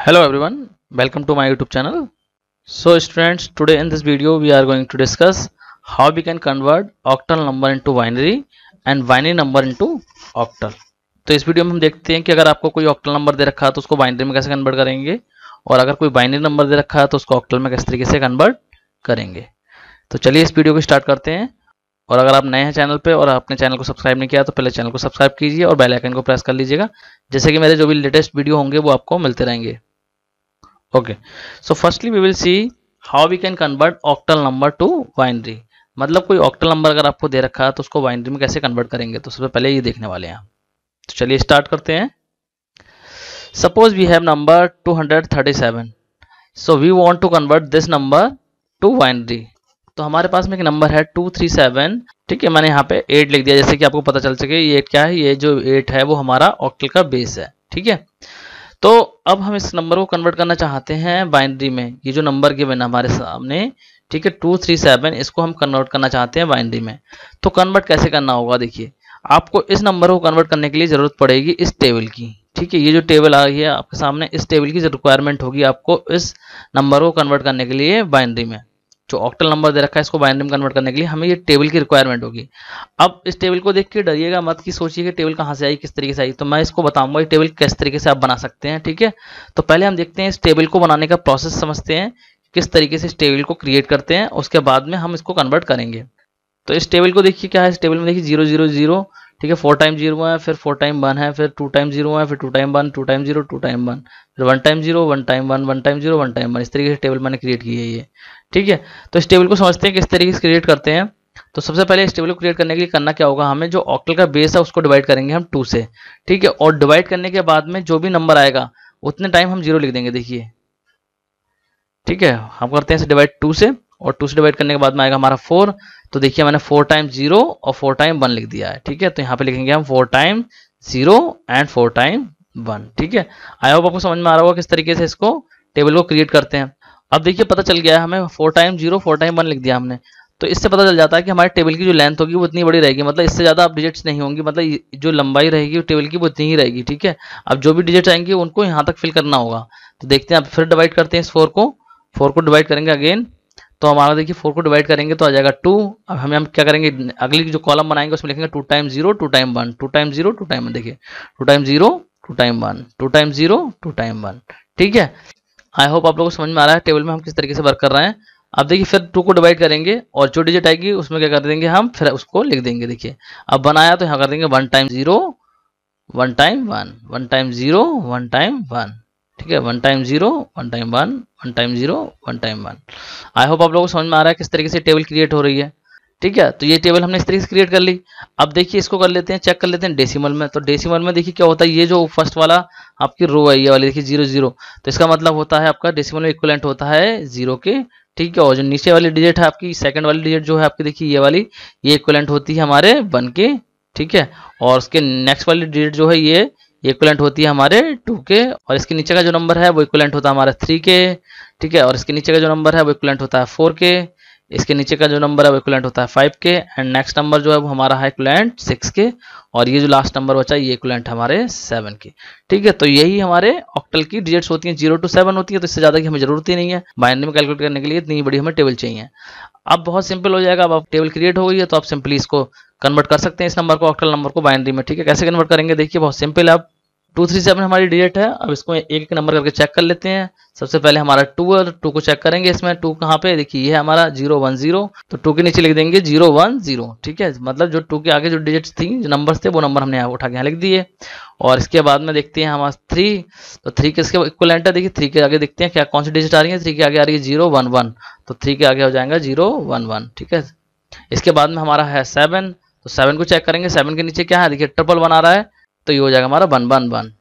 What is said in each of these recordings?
hello everyone welcome to my youtube channel so students today in this video we are going to discuss how we can convert octal number into binary and binary number into octal तो इस video में हम देखते हैं कि अगर आपको कोई ऑक्टल नंबर दे रखा है तो उसको बाइनरी में कैसे कन्वर्ट करेंगे और अगर कोई बाइनरी नंबर दे रखा है तो उसको ऑक्टल में किस तरीके से कन्वर्ट करेंगे तो चलिए इस वीडियो को स्टार्ट करते हैं और अगर आप नए हैं चैनल पे और आपने चैनल को सब्सक्राइब नहीं किया तो पहले चैनल को सब्सक्राइब कीजिए और बेल आइकन को प्रेस कर लीजिएगा जैसे कि मेरे जो भी लेटेस्ट वीडियो होंगे वो आपको मिलते रहेंगे okay so firstly we will see how we can convert octal number to binary मतलब कोई ऑक्टल नंबर अगर आपको दे रखा है तो उसको वाइनरी में कैसे कन्वर्ट करेंगे तो सबसे पहले ये देखने वाले हैं तो चलिए स्टार्ट करते हैं suppose we have number 237 so we want to convert this number to winery तो हमारे पास में एक नंबर है टू थ्री सेवन ठीक है मैंने यहाँ पे एट लिख दिया जैसे कि आपको पता चल सके ये एट क्या है ये जो एट है वो हमारा ऑक्टल का बेस है ठीक है तो अब हम इस नंबर को कन्वर्ट करना चाहते हैं बाइनरी में ये जो नंबर गिवन है हमारे सामने ठीक है टू थ्री सेवन इसको हम कन्वर्ट करना चाहते हैं बाइनरी में तो कन्वर्ट कैसे करना होगा देखिए आपको इस नंबर को कन्वर्ट करने के लिए ज़रूरत पड़ेगी इस टेबल की ठीक है ये जो टेबल आ गई है आपके सामने इस टेबल की रिक्वायरमेंट होगी आपको इस नंबर को कन्वर्ट करने के लिए बाइनरी में जो ऑक्टल नंबर दे रखा है इसको बाइनरी में कन्वर्ट करने के लिए हमें ये टेबल की रिक्वायरमेंट होगी अब इस टेबल को देख के डरिएगा मत कि सोचिए कि टेबल कहाँ से आई किस तरीके से आई तो मैं इसको बताऊंगा ये टेबल किस तरीके से आप बना सकते हैं ठीक है तो पहले हम देखते हैं इस टेबल को बनाने का प्रोसेस समझते हैं किस तरीके से इस टेबल को क्रिएट करते हैं उसके बाद में हम इसको कन्वर्ट करेंगे तो इस टेबल को देखिए क्या है इस टेबल में देखिए जीरो जीरो जीरो ठीक है फोर टाइम जीरो है फिर फोर टाइम वन है फिर टू टाइम जीरो है फिर two time one two time zero two time one फिर one time zero one time one one time zero one time one इस तरीके से टेबल मैंने क्रिएट की है ये ठीक है तो इस टेबल को समझते हैं किस तरीके से क्रिएट करते हैं तो सबसे पहले इस टेबल को क्रिएट करने के लिए करना क्या होगा हमें जो ऑक्टल का बेस है उसको डिवाइड करेंगे हम टू से ठीक है और डिवाइड करने के बाद में जो भी नंबर आएगा उतने टाइम हम जीरो लिख देंगे देखिए ठीक है हम करते हैं डिवाइड टू से और टू से डिवाइड करने के बाद में आएगा हमारा फोर तो देखिए मैंने फोर टाइम जीरो और फोर टाइम वन लिख दिया है ठीक है तो यहाँ पे लिखेंगे हम four time zero and four time one ठीक है आई होप आपको समझ में आ रहा होगा किस तरीके से इसको टेबल को क्रिएट करते हैं अब देखिए पता चल गया है हमें four time zero four time one लिख दिया हमने तो इससे पता चल जाता है कि हमारे टेबल की जो लेंथ होगी वो इतनी बड़ी रहेगी मतलब इससे ज़्यादा अब डिजिट्स नहीं होंगी मतलब जो लंबाई रहेगी टेबल की वो इतनी ही रहेगी ठीक है अब जो भी डिजिट आएंगे उनको यहाँ तक फिल करना होगा तो देखते हैं आप फिर डिवाइड करते हैं इस फोर को फोर को डिवाइड करेंगे अगेन तो हमारा देखिए फोर को डिवाइड करेंगे तो आ जाएगा टू अब हमें हम क्या करेंगे अगली जो कॉलम बनाएंगे उसमें लिखेंगे two time zero two time one two time zero two time देखिए two time zero two time one two time zero two time one ठीक है आई होप आप लोगों को समझ में आ रहा है टेबल में हम किस तरीके से वर्क कर रहे हैं अब देखिए फिर टू को डिवाइड करेंगे और जो डिजिट आएगी उसमें क्या कर देंगे हम फिर उसको लिख देंगे देखिए अब बनाया तो यहाँ कर देंगे one time zero one time one one time zero one time one ठीक है one time zero one time one one time zero one time one I hope आप लोगों को समझ में आ रहा है किस तरीके से टेबल क्रिएट हो रही है ठीक है तो ये टेबल हमने इस तरीके से क्रिएट कर ली अब देखिए इसको कर लेते हैं चेक कर लेते हैं डेसिमल में तो डेसिमल में देखिए क्या होता है ये जो फर्स्ट वाला आपकी रो है ये वाली देखिए जीरो जीरो तो इसका मतलब होता है आपका डेसिमल में इक्वलेंट होता है जीरो के ठीक है और जो नीचे वाली डिजिट है आपकी सेकंड वाली डिजिट जो है आपकी देखिए ये वाली ये इक्वलेंट होती है हमारे वन के ठीक है और उसके नेक्स्ट वाली डिजिट जो है ये ये इक्वलेंट होती है हमारे टू के और इसके नीचे का जो नंबर है वो इक्वलेंट होता है हमारा थ्री के ठीक है और इसके नीचे का जो नंबर है वो इक्वलेंट होता है फोर के इसके नीचे का जो नंबर है वो इक्वलेंट होता है फाइव के एंड नेक्स्ट नंबर जो है वो हमारा है इक्वलेंट सिक्स के और ये जो लास्ट नंबर बचा ये इक्वलेंट हमारे सेवन के ठीक है तो यही हमारे ऑक्टल की डिजिट्स होती हैं जीरो टू सेवन होती है तो इससे ज़्यादा की हमें जरूरत ही नहीं है बाइनरी में कैलकुलेट करने के लिए इतनी बड़ी हमें टेबल चाहिए अब बहुत सिंपल हो जाएगा अब आप टेबल क्रिएट हो गई है तो आप सिंपली इसको कन्वर्ट कर सकते हैं इस नंबर को ऑक्टल नंबर को बाइनरी में ठीक है कैसे कन्वर्ट करेंगे देखिए बहुत सिंपल आप टू थ्री सेवन हमारी डिजिट है अब इसको एक एक नंबर करके चेक कर लेते हैं सबसे पहले हमारा टू है टू तो को चेक करेंगे इसमें टू कहाँ पे देखिए ये है हमारा जीरो वन जीरो तो टू के नीचे लिख देंगे जीरो वन जीरो ठीक है मतलब जो टू के आगे जो डिजिट थी जो नंबर थे वो नंबर हमने यहाँ उठा के यहाँ लिख दिए और इसके बाद में देखते हैं हमारा थ्री तो थ्री किसके इक्वल है देखिए थ्री के आगे देखते हैं क्या कौन सी डिजिट आ रही है थ्री के आगे आ रही है जीरो वन वन तो थ्री के आगे हो जाएगा जीरो वन वन ठीक है इसके बाद में हमारा है सेवन तो सेवन को चेक करेंगे सेवन के नीचे क्या है देखिए ट्रिपल वन आ रहा है तो ये हो जाएगा हमारा वन वन वन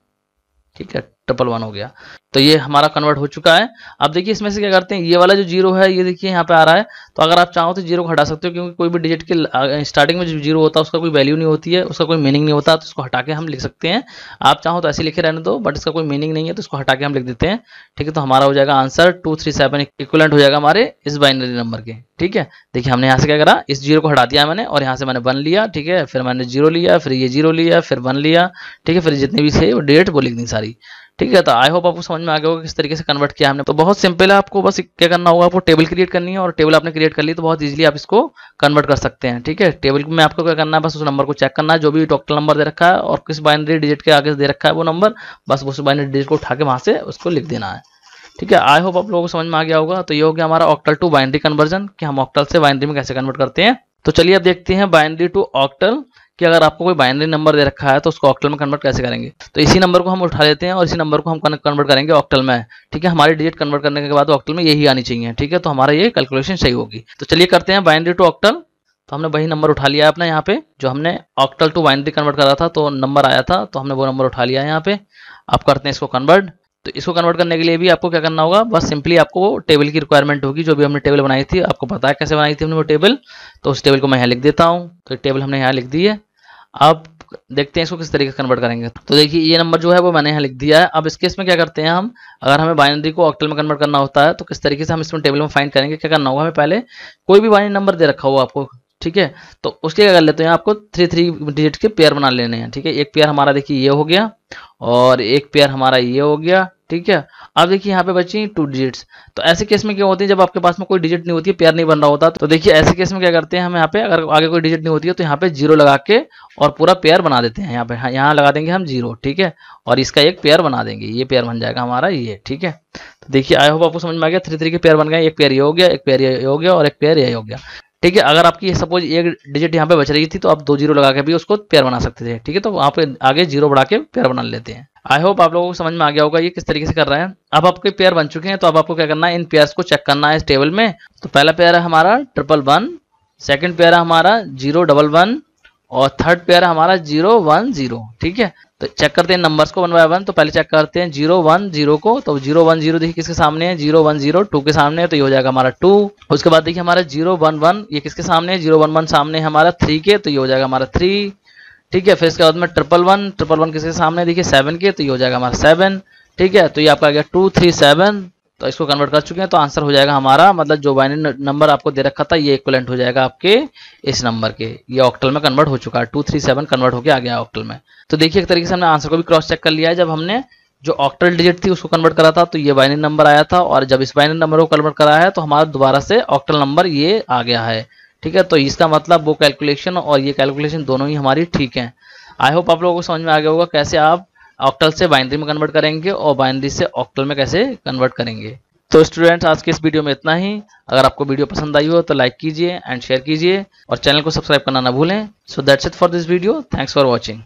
ठीक है ट्रिपल वन हो गया तो ये हमारा कन्वर्ट हो चुका है अब देखिए इसमें से क्या करते हैं ये वाला जो जीरो है ये देखिए यहाँ पे आ रहा है तो अगर आप चाहो तो जीरो को हटा सकते हो क्योंकि कोई भी डिजिट के स्टार्टिंग में जो जीरो होता है उसका कोई वैल्यू नहीं होती है उसका कोई मीनिंग नहीं होता तो इसको हटा के हम लिख सकते हैं आप चाहो तो ऐसे लिखे रहने दो बट इसका कोई मीनिंग नहीं है तो इसको हटा के हम लिख देते हैं ठीक है तो हमारा हो जाएगा answer two three seven equivalent हो जाएगा हमारे इस बाइनरी नंबर के ठीक है देखिए हमने यहाँ से क्या करा इस जीरो को हटा दिया मैंने और यहाँ से मैंने वन लिया ठीक है फिर मैंने जीरो लिया फिर ये जीरो लिया फिर वन लिया ठीक है फिर जितनी भी थे वो डेट वो लिख दी सारी ठीक है तो आई होप आपको समझ समझ में आ गया होगा किस तरीके से कन्वर्ट किया हमने तो बहुत सिंपल है आपको बस क्या करना होगा आपको टेबल क्रिएट करनी है और टेबल आपने क्रिएट कर ली तो बहुत इजीली आप इसको कन्वर्ट कर सकते हैं ठीक है टेबल में आपको क्या करना है बस उस नंबर को चेक करना है जो भी डॉक्टर नंबर दे रखा है और किस बाइनरी डिजिट के आगे दे रखा है वो नंबर बस उस बाइनरी डिजिट को उठा के वहाँ से उसको लिख देना है ठीक है आई होप आप लोगों को समझ में आ गया होगा तो ये हो गया हमारा ऑक्टल टू बाइनरी कन्वर्जन कि हम ऑक्टल से बाइनरी में कैसे कन्वर्ट करते हैं तो चलिए अब देखते हैं बाइनरी टू ऑक्टल कि अगर आपको कोई बाइनरी नंबर दे रखा है तो उसको ऑक्टल में कन्वर्ट कैसे करेंगे तो इसी नंबर को हम उठा लेते हैं और इसी नंबर को हम कन्वर्ट करेंगे ऑक्टल में ठीक है हमारी डिजिट कन्वर्ट करने के बाद ऑक्टल में यही आनी चाहिए ठीक है तो हमारा ये कैलकुलेशन सही होगी तो चलिए करते हैं बाइनरी टू ऑक्टल तो हमने वही नंबर उठा लिया है अपना यहाँ पे जो हमने ऑक्टल टू बाइनरी कन्वर्ट करा था तो नंबर आया था तो हमने वो नंबर उठा लिया है यहाँ पे आप करते हैं इसको कन्वर्ट तो इसको कन्वर्ट करने के लिए भी आपको क्या करना होगा बस सिंपली आपको टेबल की रिक्वायरमेंट होगी जो भी हमने टेबल बनाई थी आपको पता है कैसे बनाई थी हमने वो टेबल तो उस टेबल को मैं यहाँ लिख देता हूँ तो टेबल हमने यहाँ लिख दी है अब देखते हैं इसको किस तरीके से कन्वर्ट करेंगे तो देखिए ये नंबर जो है वो मैंने यहाँ लिख दिया है अब इस केस में क्या करते हैं हम अगर हमें बाइनरी को ऑक्टल में कन्वर्ट करना होता है तो किस तरीके से हम इसमें टेबल में फाइंड करेंगे क्या करना होगा हमें पहले कोई भी बाइनरी नंबर दे रखा हुआ आपको ठीक है तो उसके क्या कर लेते हैं आपको थ्री थ्री डिजिट के पेयर बना लेने हैं ठीक है एक पेयर हमारा देखिए ये हो गया और एक पेयर हमारा ये हो गया ठीक है अब देखिए यहाँ पे बची टू डिजिट्स तो ऐसे केस में क्या होती है जब आपके पास में कोई डिजिट नहीं होती है पेयर नहीं बन रहा होता तो देखिए ऐसे केस में क्या करते हैं हम यहाँ पे अगर आगे कोई डिजिट नहीं होती है तो यहाँ पे जीरो लगा के और पूरा पेयर बना देते हैं यहाँ पे हाँ, यहाँ लगा देंगे हम जीरो ठीक है और इसका एक पेयर बना देंगे ये पेयर बन जाएगा हमारा ये ठीक है तो देखिए आई होप आपको समझ में आ गया थ्री थ्री के पेयर बन गए एक पेयर ये हो गया एक पेयर ये हो गया और एक पेयर ये हो गया ठीक है अगर आपकी सपोज एक डिजिट यहाँ पे बच रही थी तो आप दो जीरो लगा के भी उसको पेयर बना सकते थे ठीक है तो वहाँ पे आगे जीरो बढ़ा के पेयर बना लेते हैं आई होप आप लोगों को समझ में आ गया होगा ये किस तरीके से कर रहे हैं अब आपके पेयर बन चुके हैं तो अब आपको क्या करना है इन पेयर्स को चेक करना है इस टेबल में तो पहला पेयर है हमारा ट्रिपल वन सेकेंड पेयर है हमारा जीरो डबल वन और थर्ड पेयर है हमारा जीरो वन जीरो ठीक है तो चेक करते हैं नंबर्स को वन बाय वन तो पहले चेक करते हैं जीरो वन जीरो को तो जीरो वन जीरो देखिए किसके सामने है जीरो वन जीरो टू के सामने है तो ये हो जाएगा हमारा टू उसके बाद देखिए हमारा जीरो वन वन ये किसके सामने है जीरो वन वन सामने हमारा थ्री के तो ये हो जाएगा हमारा थ्री ठीक है फिर इसके बाद में ट्रिपल वन ट्रिपल वन किसके सामने देखिए सेवन के तो ये हो जाएगा हमारा सेवन ठीक है तो ये आपका आ गया टू थ्री सेवन तो इसको कन्वर्ट कर चुके हैं तो आंसर हो जाएगा हमारा मतलब जो बाइनरी नंबर आपको दे रखा था ये इक्वलेंट हो जाएगा आपके इस नंबर के ये ऑक्टल में कन्वर्ट हो चुका है टू थ्री सेवन कन्वर्ट होकर आ गया ऑक्टल में तो देखिए एक तरीके से हमने आंसर को भी क्रॉस चेक कर लिया है जब हमने जो ऑक्टल डिजिट थी उसको कन्वर्ट करा था तो ये बाइनरी नंबर आया था और जब इस बाइनरी नंबर को कन्वर्ट करा है तो हमारा दोबारा से ऑक्टल नंबर ये आ गया है ठीक है तो इसका मतलब वो कैलकुलेशन और ये कैलकुलेशन दोनों ही हमारी ठीक है आई होप आप लोगों को समझ में आ गया होगा कैसे आप ऑक्टल से बाइनरी में कन्वर्ट करेंगे और बाइनरी से ऑक्टल में कैसे कन्वर्ट करेंगे तो स्टूडेंट्स आज के इस वीडियो में इतना ही अगर आपको वीडियो पसंद आई हो तो लाइक कीजिए एंड शेयर कीजिए और चैनल को सब्सक्राइब करना ना भूलें so that's it for this video thanks for watching